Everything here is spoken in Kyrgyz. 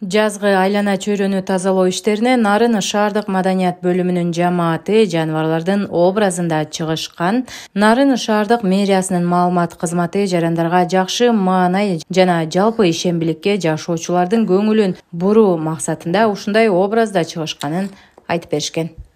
жазгы айлана чөйрөнү тазалоо иштерине нарын шаардык маданият бөлүмүнүн жамааты жаныбарлардын образында чыгышкан нарын шаардык мэриясынын маалымат кызматы жарандарга жакшы маанай жана жалпы ишембиликке жашоочулардын көңүлүн буруу максатында ушундай образда чыгышканын айтып беришкен